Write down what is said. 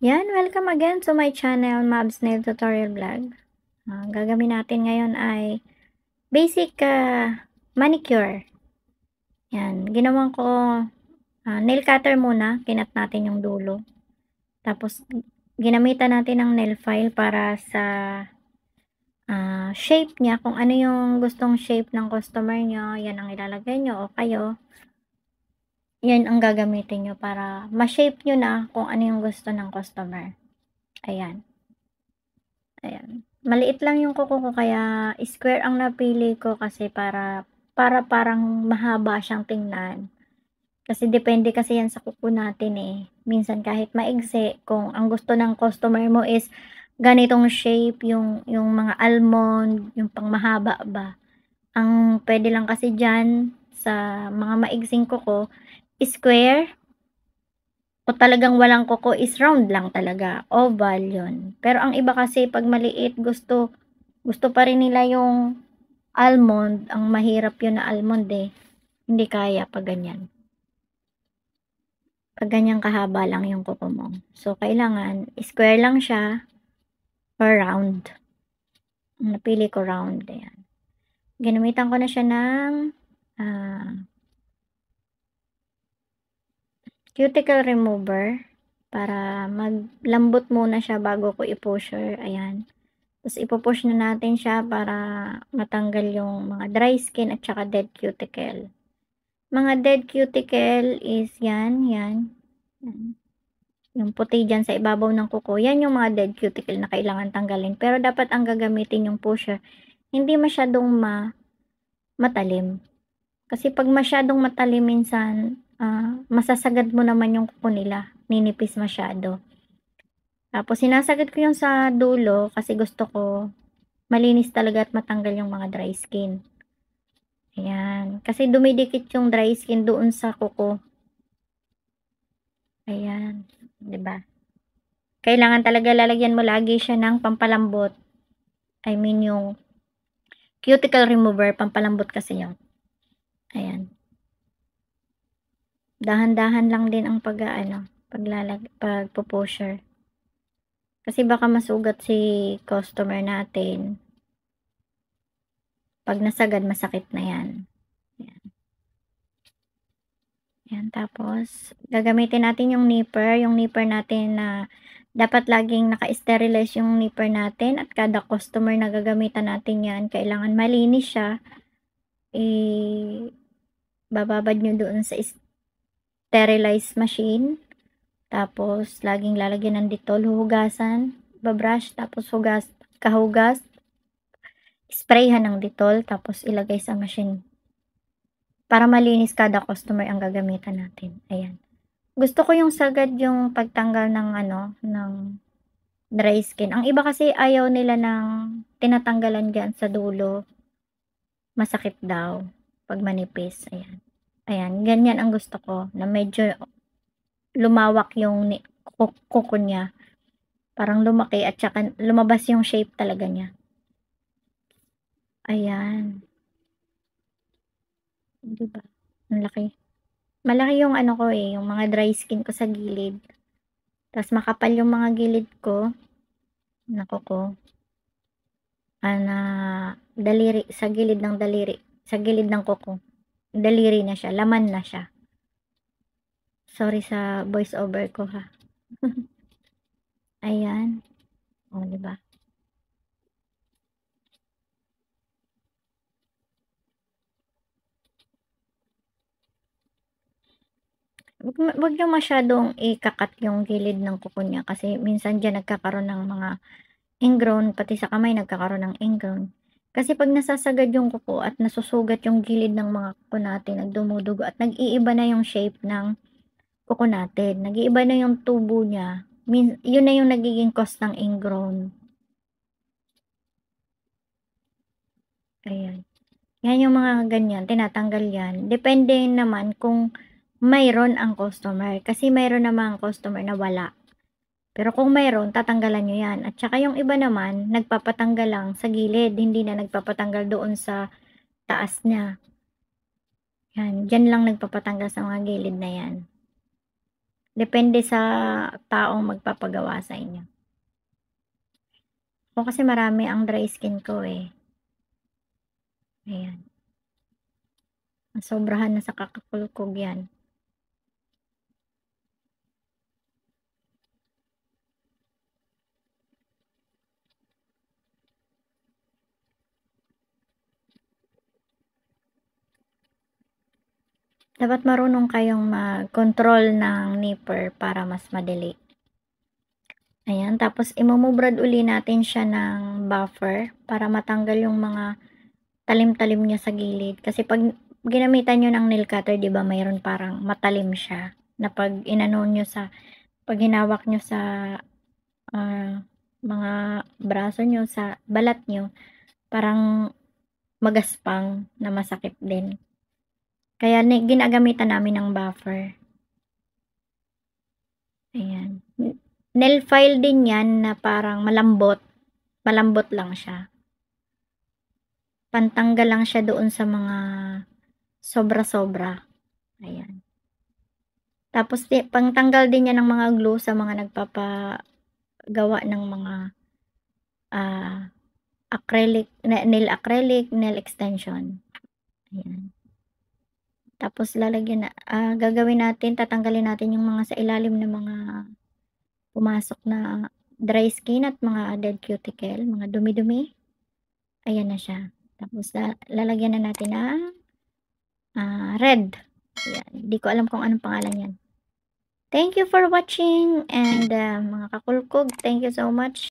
Yan, welcome again to my channel, Mab's Nail Tutorial Vlog. Ang uh, gagawin natin ngayon ay basic uh, manicure. Yan, ginawan ko uh, nail cutter muna, kinat natin yung dulo. Tapos, ginamitan natin ng nail file para sa uh, shape niya, kung ano yung gustong shape ng customer nyo, yan ang ilalagay nyo o kayo. 'yun ang gagamitin niyo para ma-shape niyo na kung ano yung gusto ng customer. Ayan. Ayan. Maliit lang yung kuko ko kaya square ang napili ko kasi para para parang mahaba siyang tingnan. Kasi depende kasi yan sa kuko natin eh. Minsan kahit maigsi, kung ang gusto ng customer mo is ganitong shape, yung, yung mga almond, yung pang mahaba ba. Ang pwede lang kasi diyan sa mga maigsing kuko square o talagang walang kuko is round lang talaga. Oval yon Pero ang iba kasi pag maliit gusto gusto pa rin nila yung almond. Ang mahirap yun na almond eh. Hindi kaya pag ganyan. Pag ganyan kahaba lang yung kuko mo. So, kailangan square lang siya or round. Napili ko round. Ayan. Ginamitan ko na siya ng uh, cuticle remover para maglambot muna siya bago ko i-pusher. Ayan. Tapos ipopush na natin siya para matanggal yung mga dry skin at saka dead cuticle. Mga dead cuticle is yan, yan. yan. Yung puti dyan sa ibabaw ng kuko. Yan yung mga dead cuticle na kailangan tanggalin. Pero dapat ang gagamitin yung pusher. Hindi masyadong ma matalim. Kasi pag masyadong matalim minsan, uh, masasagad mo naman yung kuko nila. Ninipis masyado. Tapos sinasagad ko yung sa dulo kasi gusto ko malinis talaga at matanggal yung mga dry skin. Ayan. Kasi dumidikit yung dry skin doon sa kuko. Ayan. ba? Diba? Kailangan talaga lalagyan mo lagi siya ng pampalambot. I mean yung cuticle remover, pampalambot kasi yun. Ayan dahan-dahan lang din ang pag-ano, paglalag pagpo-pusher. Kasi baka masugat si customer natin. Pag nasagad, masakit na yan. Yan. Yan, tapos gagamitin natin yung nipper. Yung nipper natin na dapat laging naka-sterilize yung nipper natin at kada customer na gagamitan natin yan, kailangan malinis siya. Eh, bababad nyo doon sa sterilize machine. Tapos, laging lalagyan ng detol, huhugasan, babrush, tapos hugas, kahugas, sprayhan ng detol, tapos ilagay sa machine. Para malinis kada customer ang gagamitan natin. Ayan. Gusto ko yung sagad yung pagtanggal ng ano, ng dry skin. Ang iba kasi ayaw nila ng tinatanggalan dyan sa dulo. Masakit daw pag manipis. Ayan. Ayan, ganyan ang gusto ko na medyo lumawak yung kuko niya. Parang lumaki at saka lumabas yung shape talaga niya. Ayan. Diba? Ang laki. Malaki yung ano ko eh, yung mga dry skin ko sa gilid. Tapos makapal yung mga gilid ko. Nako ko. Ana, ah, daliri, sa gilid ng daliri. Sa gilid ng kuko daliri na siya, laman na siya. Sorry sa voice over ko ha. Ayan. O, di ba? Huwag niyo masyadong ikakat yung gilid ng kuko niya kasi minsan diyan nagkakaroon ng mga ingrown, pati sa kamay nagkakaroon ng ingrown. Kasi pag nasasagad yung kuko at nasusugat yung gilid ng mga kuko natin, nagdumudugo at nag-iiba na yung shape ng kuko natin. Nag-iiba na yung tubo niya. Min- yun na yung nagiging cause ng ingrown. Ayan. Yan yung mga ganyan, tinatanggal yan. Depende naman kung mayroon ang customer. Kasi mayroon naman ang customer na wala. Pero kung mayroon, tatanggalan nyo yan. At saka yung iba naman, nagpapatanggal lang sa gilid, hindi na nagpapatanggal doon sa taas niya. Yan, dyan lang nagpapatanggal sa mga gilid na yan. Depende sa taong magpapagawa sa inyo. O kasi marami ang dry skin ko eh. Ayan. Sobrahan na sa kakakulkog yan. Dapat marunong kayong mag-control ng nipper para mas madali. Ayan, tapos imumubrad uli natin siya ng buffer para matanggal yung mga talim-talim niya sa gilid. Kasi pag ginamitan nyo ng nail cutter, di ba mayroon parang matalim siya na pag inano nyo sa, pag hinawak nyo sa uh, mga braso nyo, sa balat nyo, parang magaspang na masakit din. Kaya ginagamitan namin ng buffer. Ayan. Nail file din yan na parang malambot. Malambot lang siya. Pantanggal lang siya doon sa mga sobra-sobra. Ayan. Tapos pangtanggal din niya ng mga glue sa mga nagpapagawa ng mga uh, acrylic, nail acrylic, nail extension. Ayan. Tapos lalagyan na, uh, gagawin natin, tatanggalin natin yung mga sa ilalim ng mga pumasok na dry skin at mga dead cuticle, mga dumi-dumi. Ayan na siya. Tapos lalagyan na natin ng uh, ah, red. Ayan. Hindi ko alam kung anong pangalan yan. Thank you for watching and uh, mga kakulkog, thank you so much.